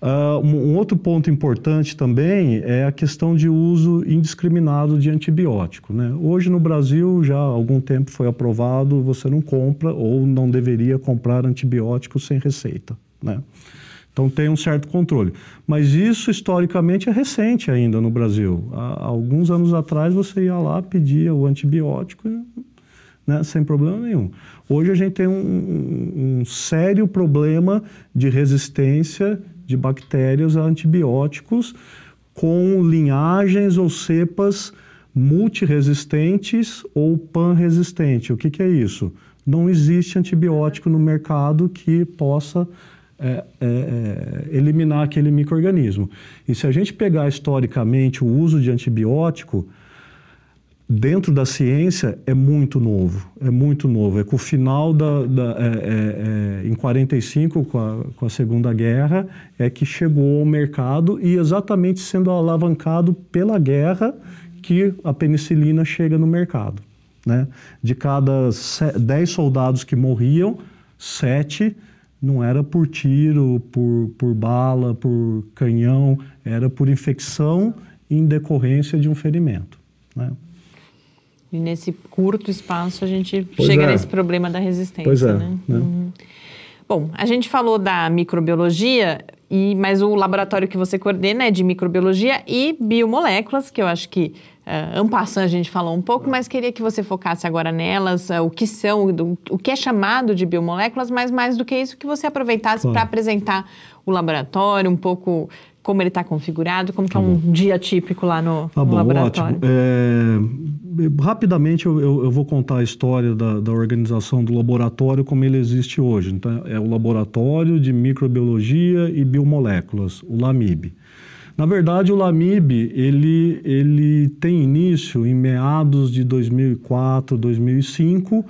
Uh, um, um outro ponto importante também é a questão de uso indiscriminado de antibiótico. Né? Hoje no Brasil já há algum tempo foi aprovado, você não compra ou não deveria comprar antibiótico sem receita. Né? Então tem um certo controle. Mas isso historicamente é recente ainda no Brasil. Há, há alguns anos atrás você ia lá, pedia o antibiótico né, sem problema nenhum. Hoje a gente tem um, um, um sério problema de resistência de bactérias a antibióticos com linhagens ou cepas multiresistentes ou panresistentes. O que, que é isso? Não existe antibiótico no mercado que possa é, é, é, eliminar aquele microorganismo. E se a gente pegar historicamente o uso de antibiótico, dentro da ciência é muito novo, é muito novo. É com o final da, da é, é, é, em 45 com a, com a, Segunda Guerra é que chegou ao mercado e exatamente sendo alavancado pela guerra que a penicilina chega no mercado. Né? De cada 10 soldados que morriam, sete não era por tiro, por, por bala, por canhão, era por infecção em decorrência de um ferimento. Né? E nesse curto espaço a gente pois chega é. nesse problema da resistência. Pois é. Né? né? Uhum. Bom, a gente falou da microbiologia, e, mas o laboratório que você coordena é de microbiologia e biomoléculas, que eu acho que uh, eh, ampassando a gente falou um pouco, mas queria que você focasse agora nelas, uh, o que são, do, o que é chamado de biomoléculas, mas mais do que isso, que você aproveitasse claro. para apresentar o laboratório, um pouco como ele está configurado, como é tá é um dia típico lá no, tá no bom, laboratório. Ótimo. É, rapidamente eu, eu, eu, vou contar a história da, da, organização do laboratório como ele existe hoje. Então, é o Laboratório de Microbiologia e Biomoléculas, o LAMIB. Na verdade, o LAMIB ele, ele tem início em meados de 2004, 2005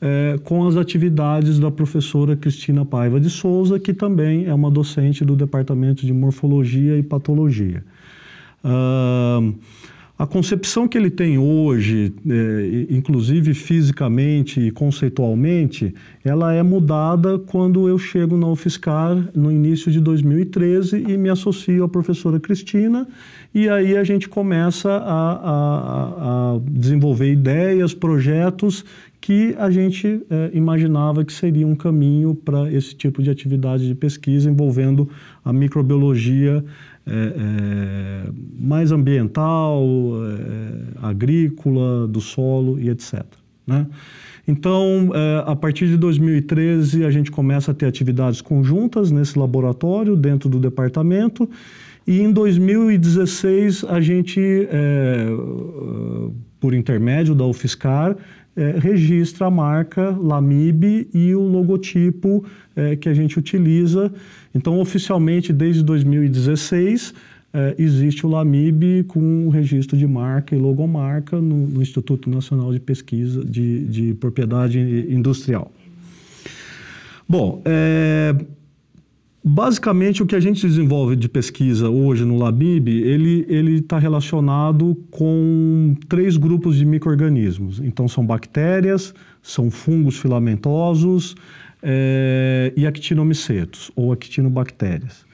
é, com as atividades da professora Cristina Paiva de Souza, que também é uma docente do Departamento de Morfologia e Patologia. Uh, a concepção que ele tem hoje, é, inclusive fisicamente e conceitualmente, ela é mudada quando eu chego na UFSCar no início de 2013 e me associo à professora Cristina. E aí a gente começa a, a, a desenvolver ideias, projetos que a gente é, imaginava que seria um caminho para esse tipo de atividade de pesquisa envolvendo a microbiologia é, é, mais ambiental, é, agrícola, do solo e etc. Né? Então, é, a partir de 2013, a gente começa a ter atividades conjuntas nesse laboratório, dentro do departamento, e em 2016, a gente, é, por intermédio da UFSCar, é, registra a marca Lamib e o logotipo é, que a gente utiliza. Então, oficialmente, desde 2016, é, existe o Lamib com o registro de marca e logomarca no, no Instituto Nacional de Pesquisa de, de Propriedade Industrial. Bom, é, Basicamente, o que a gente desenvolve de pesquisa hoje no Labib, ele está relacionado com três grupos de micro-organismos. Então, são bactérias, são fungos filamentosos é, e actinomicetos, ou actinobactérias.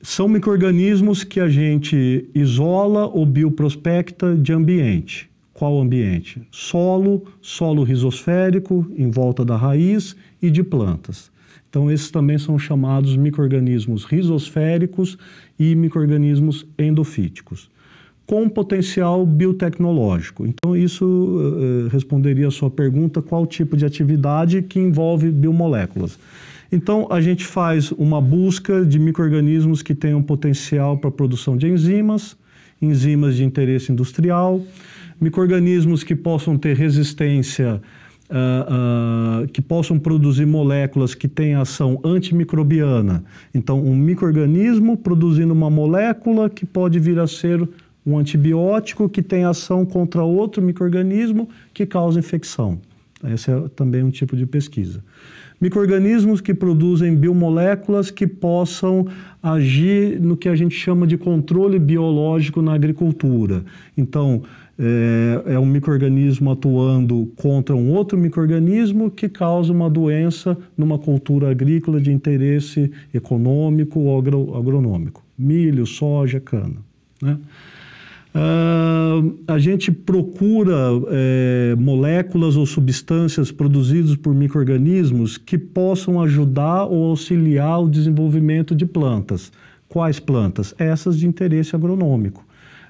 São micro-organismos que a gente isola ou bioprospecta de ambiente. Qual ambiente? Solo, solo risosférico, em volta da raiz e de plantas. Então, esses também são chamados microrganismos risosféricos e microrganismos endofíticos, com potencial biotecnológico. Então, isso uh, responderia a sua pergunta: qual tipo de atividade que envolve biomoléculas? Então, a gente faz uma busca de microrganismos que tenham potencial para a produção de enzimas, enzimas de interesse industrial, microrganismos que possam ter resistência uh, uh, que possam produzir moléculas que têm ação antimicrobiana. Então, um microorganismo produzindo uma molécula que pode vir a ser um antibiótico que tem ação contra outro microorganismo que causa infecção. Esse é também um tipo de pesquisa. Microorganismos que produzem biomoléculas que possam agir no que a gente chama de controle biológico na agricultura. Então, é, é um microorganismo atuando contra um outro microorganismo que causa uma doença numa cultura agrícola de interesse econômico ou agronômico. Milho, soja, cana. Né? Uh, a gente procura é, moléculas ou substâncias produzidas por microorganismos que possam ajudar ou auxiliar o desenvolvimento de plantas. Quais plantas? Essas de interesse agronômico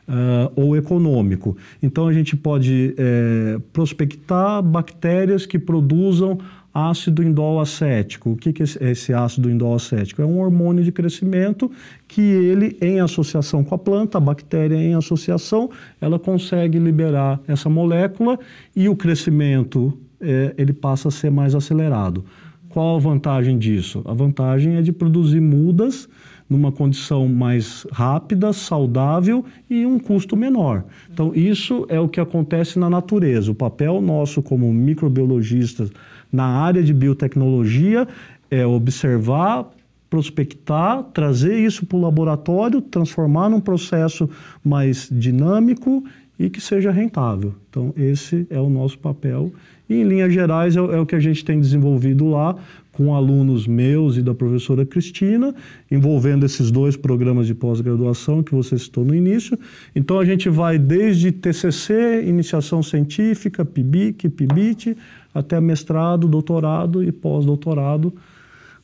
uh, ou econômico. Então a gente pode é, prospectar bactérias que produzam ácido indolacético. O que, que é esse ácido indolacético? É um hormônio de crescimento que ele, em associação com a planta, a bactéria em associação, ela consegue liberar essa molécula e o crescimento é, ele passa a ser mais acelerado. Qual a vantagem disso? A vantagem é de produzir mudas numa condição mais rápida, saudável e um custo menor. Então, isso é o que acontece na natureza. O papel nosso como microbiologistas na área de biotecnologia é observar, prospectar, trazer isso para o laboratório, transformar num processo mais dinâmico e que seja rentável. Então, esse é o nosso papel. E, em linhas gerais, é, o é que a gente tem desenvolvido lá com alunos meus e da professora Cristina, envolvendo esses dois programas de pós-graduação que você citou no início. Então a gente vai desde TCC, iniciação científica, PIBIC, PIBIT, até mestrado, doutorado e pós-doutorado,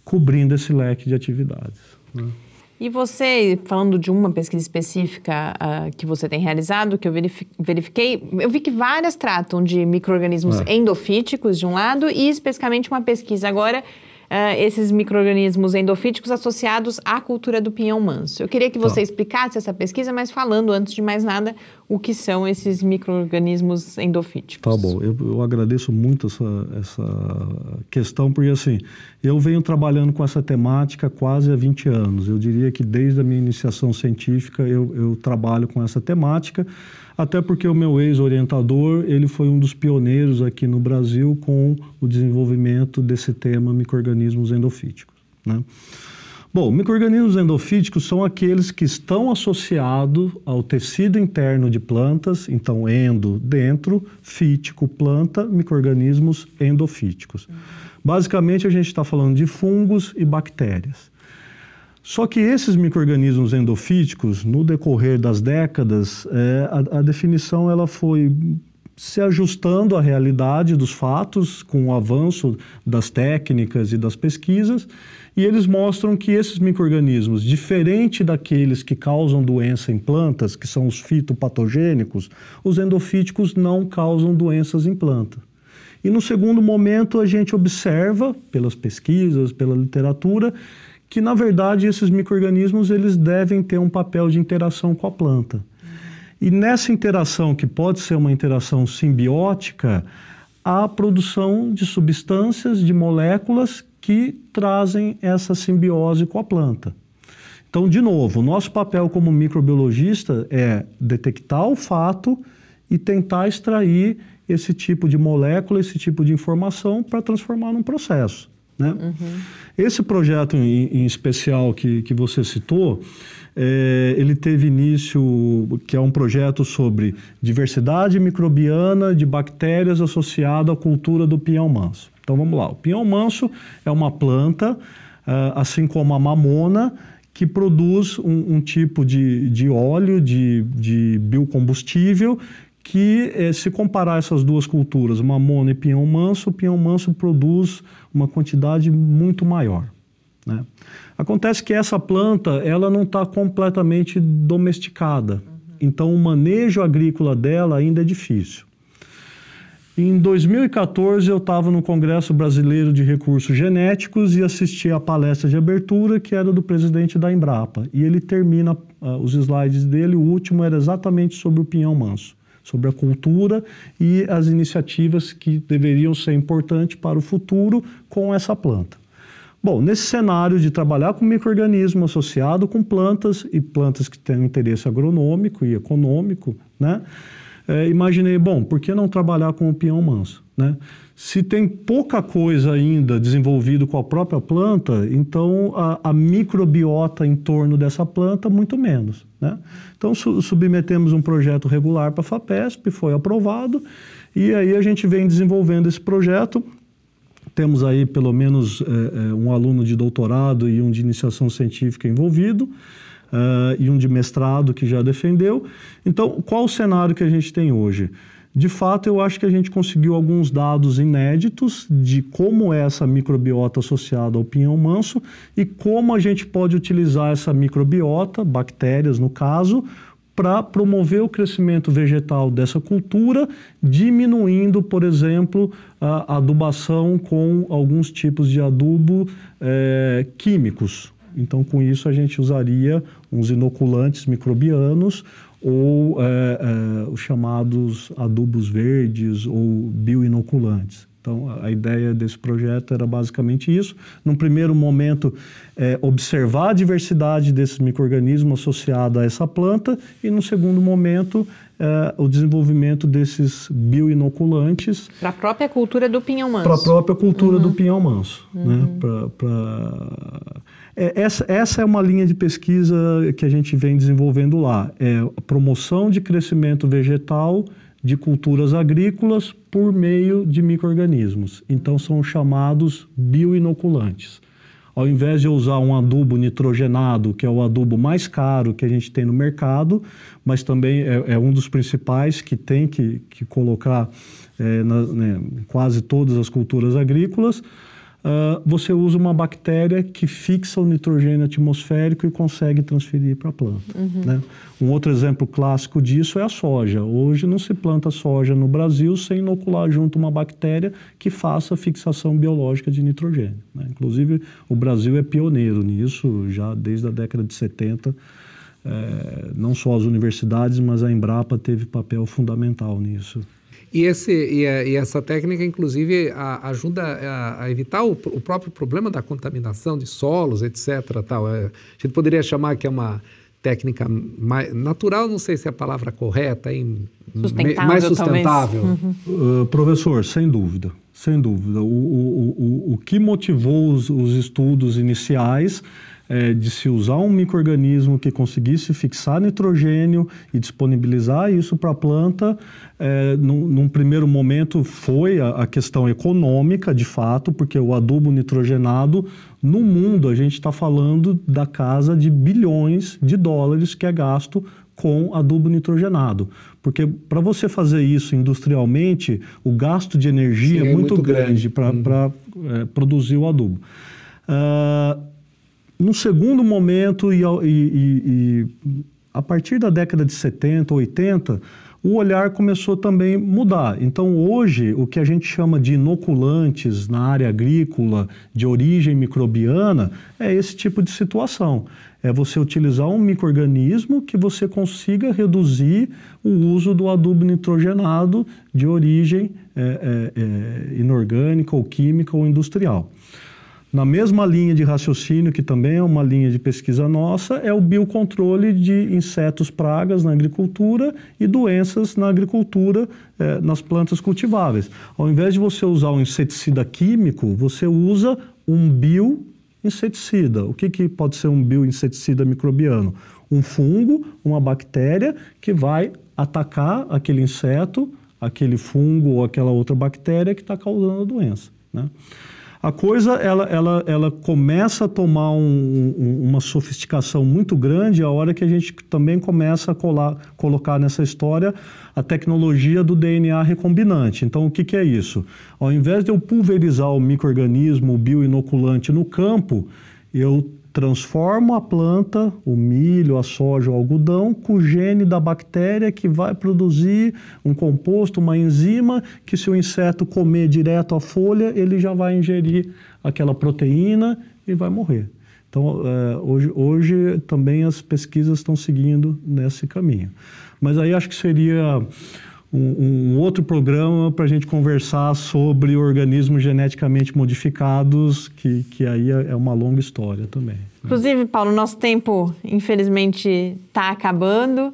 cobrindo esse leque de atividades. Né? E você, falando de uma pesquisa específica uh, que você tem realizado, que eu verifiquei, eu vi que várias tratam de micro-organismos ah. endofíticos, de um lado, e especificamente uma pesquisa agora, uh, esses micro-organismos endofíticos associados à cultura do pinhão manso. Eu queria que tá. você explicasse essa pesquisa, mas falando, antes de mais nada, o que são esses micro-organismos endofíticos. Tá bom, eu, eu agradeço muito essa, essa, questão, porque assim, eu venho trabalhando com essa temática quase há 20 anos. Eu diria que desde a minha iniciação científica eu, eu trabalho com essa temática, até porque o meu ex-orientador, ele foi um dos pioneiros aqui no Brasil com o desenvolvimento desse tema micro-organismos endofíticos, né? Bom, microrganismos endofíticos são aqueles que estão associados ao tecido interno de plantas, então endo, dentro, fítico, planta, microrganismos endofíticos. Basicamente, a gente está falando de fungos e bactérias. Só que esses microrganismos endofíticos, no decorrer das décadas, é, a, a definição ela foi se ajustando à realidade dos fatos, com o avanço das técnicas e das pesquisas, e eles mostram que esses micro diferente daqueles que causam doença em plantas, que são os fitopatogênicos, os endofíticos não causam doenças em planta. E no segundo momento, a gente observa, pelas pesquisas, pela literatura, que na verdade esses micro eles devem ter um papel de interação com a planta. E nessa interação, que pode ser uma interação simbiótica, há a produção de substâncias, de moléculas que trazem essa simbiose com a planta. Então, de novo, nosso papel como microbiologista é detectar o fato e tentar extrair esse tipo de molécula, esse tipo de informação para transformar num processo. Né? Uhum. Esse projeto em, em, especial que, que você citou, é, ele teve início, que é um projeto sobre diversidade microbiana de bactérias associada à cultura do pinhão manso. Então vamos lá, o pinhão manso é uma planta, ah, assim como a mamona, que produz um, um tipo de, de óleo, de, de biocombustível, que eh, se comparar essas duas culturas, mamona e pinhão manso, o pinhão manso produz uma quantidade muito maior. Né? Acontece que essa planta ela não está completamente domesticada, uhum. então o manejo agrícola dela ainda é difícil. Em 2014 eu estava no Congresso Brasileiro de Recursos Genéticos e assisti a palestra de abertura que era do presidente da Embrapa e ele termina uh, os slides dele, o último era exatamente sobre o pinhão manso sobre a cultura e as iniciativas que deveriam ser importantes para o futuro com essa planta. Bom, nesse cenário de trabalhar com microorganismo associado com plantas e plantas que têm interesse agronômico e econômico, né? É, imaginei, bom, por que não trabalhar com o pinhão manso, né? Se tem pouca coisa ainda desenvolvido com a própria planta, então a, a microbiota em torno dessa planta, muito menos. Né? Então su submetemos um projeto regular para a FAPESP, foi aprovado, e aí a gente vem desenvolvendo esse projeto temos aí pelo menos é, é um aluno de doutorado e um de iniciação científica envolvido, uh, e um de mestrado que já defendeu. Então, qual o cenário que a gente tem hoje? De fato, eu acho que a gente conseguiu alguns dados inéditos de como é essa microbiota associada ao pinhão manso e como a gente pode utilizar essa microbiota, bactérias no caso, para promover o crescimento vegetal dessa cultura, diminuindo, por exemplo, a adubação com alguns tipos de adubo é, químicos. Então, com isso, a gente usaria uns inoculantes microbianos ou é, é, os chamados adubos verdes ou bioinoculantes. Então, a ideia desse projeto era basicamente isso. Num primeiro momento, é, observar a diversidade desses micro-organismos a essa planta e, num segundo momento, é, o desenvolvimento desses bioinoculantes. Para a própria cultura do pinhão manso. Para a própria cultura uhum. do pinhão manso. Né? Uhum. Né? Pra, pra é, essa, essa é uma linha de pesquisa que a gente vem desenvolvendo lá. É a promoção de crescimento vegetal de culturas agrícolas por meio de micro-organismos. Então, são chamados bioinoculantes. Ao invés de usar um adubo nitrogenado, que é o adubo mais caro que a gente tem no mercado, mas também é, é um dos principais que tem que, que colocar é, na, né, quase todas as culturas agrícolas, uh, você usa uma bactéria que fixa o nitrogênio atmosférico e consegue transferir para a planta. Uhum. Né? Um outro exemplo clássico disso é a soja. Hoje não se planta soja no Brasil sem inocular junto uma bactéria que faça fixação biológica de nitrogênio. Né? Inclusive, o Brasil é pioneiro nisso já desde a década de 70. É, eh, não só as universidades, mas a Embrapa teve papel fundamental nisso. E, esse, e, é, e essa técnica, inclusive, a, ajuda a, a evitar o, o, próprio problema da contaminação de solos, etc. Tal. É, a gente poderia chamar que é uma técnica mais natural, não sei se é a palavra correta, em, sustentável, mais sustentável. Uhum. Uh, professor, sem dúvida, sem dúvida. O, o, o, o que motivou os, os estudos iniciais é, de se usar um microorganismo que conseguisse fixar nitrogênio e disponibilizar isso para a planta, é, num, num, primeiro momento foi a, a questão econômica, de fato, porque o adubo nitrogenado no mundo a gente está falando da casa de bilhões de dólares que é gasto com adubo nitrogenado. Porque para você fazer isso industrialmente, o gasto de energia Sim, é, é muito, muito grande, grande. para uhum. é, produzir o adubo. Uh, no segundo momento, e, e, e, a partir da década de 70, 80, o olhar começou também a mudar. Então, hoje, o que a gente chama de inoculantes na área agrícola de origem microbiana é esse tipo de situação. É você utilizar um microorganismo que você consiga reduzir o uso do adubo nitrogenado de origem é, é, é, inorgânica ou química ou industrial. Na mesma linha de raciocínio, que também é uma linha de pesquisa nossa, é o biocontrole de insetos pragas na agricultura e doenças na agricultura eh, nas plantas cultiváveis. Ao invés de você usar um inseticida químico, você usa um bioinseticida. O que, que pode ser um bioinseticida microbiano? Um fungo, uma bactéria que vai atacar aquele inseto, aquele fungo ou aquela outra bactéria que está causando a doença. Né? a coisa ela, ela, ela começa a tomar um, um, uma sofisticação muito grande a hora que a gente também começa a colar, colocar nessa história a tecnologia do DNA recombinante. Então, o que, que é isso? Ao invés de eu pulverizar o microorganismo, o bioinoculante no campo, eu transformo a planta, o milho, a soja, o algodão, com o gene da bactéria que vai produzir um composto, uma enzima, que se o inseto comer direto a folha, ele já vai ingerir aquela proteína e vai morrer. Então, eh, hoje, hoje também as pesquisas estão seguindo nesse caminho. Mas aí acho que seria um, um outro programa para a gente conversar sobre organismos geneticamente modificados, que, que aí é, é uma longa história também. Né? Inclusive, Paulo, nosso tempo, infelizmente, está acabando.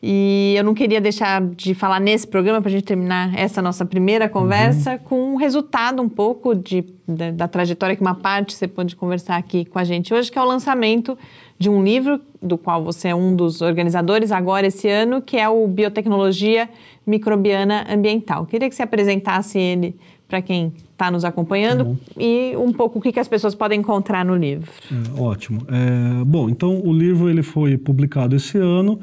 E eu não queria deixar de falar nesse programa, para a gente terminar essa nossa primeira uhum. conversa, uhum. com um resultado um pouco de, da, da trajetória que uma parte você pôde conversar aqui com a gente hoje, que é o lançamento de um livro do qual você é um dos organizadores agora esse ano, que é o Biotecnologia Microbiana Ambiental. Queria que você apresentasse ele para quem está nos acompanhando uhum. e um pouco o que, que, as pessoas podem encontrar no livro. É, ótimo. É, bom, então o livro ele foi publicado esse ano,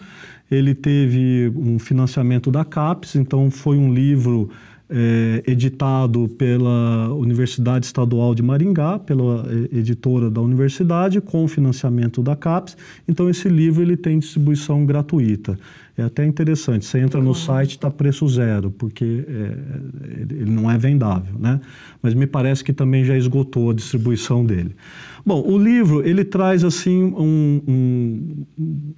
ele teve um financiamento da CAPES, então foi um livro é, editado pela Universidade Estadual de Maringá, pela é, editora da universidade, com financiamento da CAPES. Então, esse livro ele tem distribuição gratuita. É até interessante, você entra no uhum. site, está preço zero, porque é, ele não é vendável, né? Mas me parece que também já esgotou a distribuição dele. Bom, o livro, ele traz assim um... um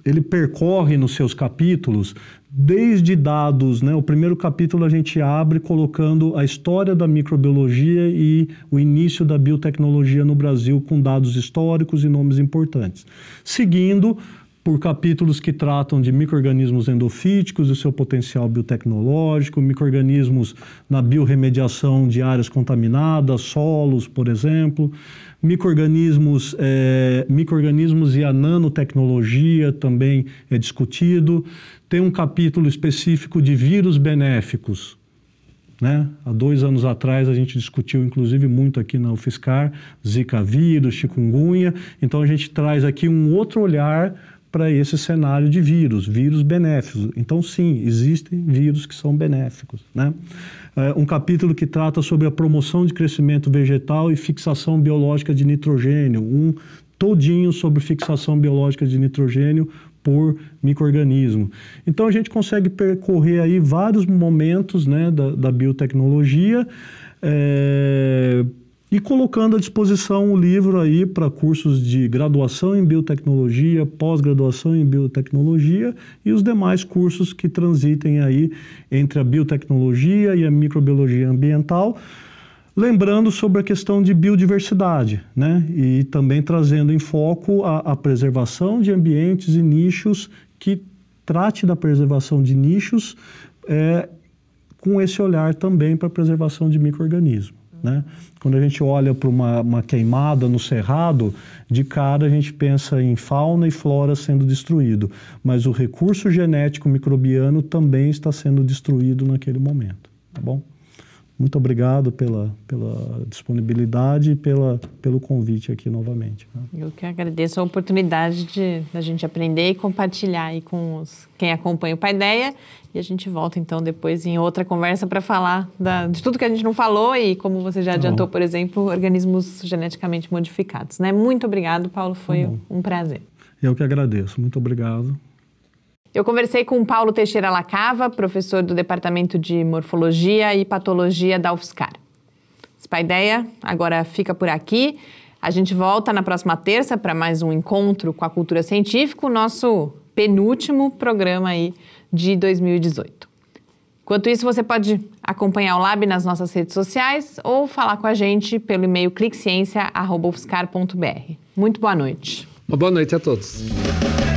ele percorre nos seus capítulos desde dados, né? O primeiro capítulo a gente abre colocando a história da microbiologia e o início da biotecnologia no Brasil com dados históricos e nomes importantes. Seguindo por capítulos que tratam de microrganismos endofíticos e seu potencial biotecnológico, microrganismos na biorremediação de áreas contaminadas, solos, por exemplo, microrganismos, é, microrganismos e a nanotecnologia também é discutido. Tem um capítulo específico de vírus benéficos, né? Há dois anos atrás a gente discutiu, inclusive, muito aqui na UFSCar, Zika vírus, chikungunya. Então a gente traz aqui um outro olhar para esse cenário de vírus, vírus benéficos. Então, sim, existem vírus que são benéficos. Né? É um capítulo que trata sobre a promoção de crescimento vegetal e fixação biológica de nitrogênio, um todinho sobre fixação biológica de nitrogênio por microorganismo. Então a gente consegue percorrer aí vários momentos né, da, da biotecnologia. É, e colocando à disposição o livro aí para cursos de graduação em biotecnologia, pós-graduação em biotecnologia e os demais cursos que transitem aí entre a biotecnologia e a microbiologia ambiental, lembrando sobre a questão de biodiversidade, né? E também trazendo em foco a, a preservação de ambientes e nichos que trate da preservação de nichos é, com esse olhar também para a preservação de microorganismos. Né? Quando a gente olha para uma, uma, queimada no cerrado, de cara a gente pensa em fauna e flora sendo destruído, mas o recurso genético microbiano também está sendo destruído naquele momento, tá bom? Muito obrigado pela, pela disponibilidade e pela, pelo convite aqui novamente. Né? Eu que agradeço a oportunidade de a gente aprender e compartilhar aí com os, quem acompanha o Paideia. E a gente volta então depois em outra conversa para falar da, de tudo que a gente não falou e como você já tá adiantou, por exemplo, organismos geneticamente modificados. Né? Muito obrigado, Paulo. Tá Foi tá um prazer. Eu que agradeço. Muito obrigado. Eu conversei com Paulo Teixeira Lacava, professor do Departamento de Morfologia e Patologia da UFSCar. Spaideia agora fica por aqui. A gente volta na próxima terça para mais um encontro com a cultura científica, o nosso penúltimo programa aí de 2018. Enquanto isso, você pode acompanhar o Lab nas nossas redes sociais ou falar com a gente pelo e-mail cliqueciência.ufscar.br. Muito boa noite. Uma boa noite a todos.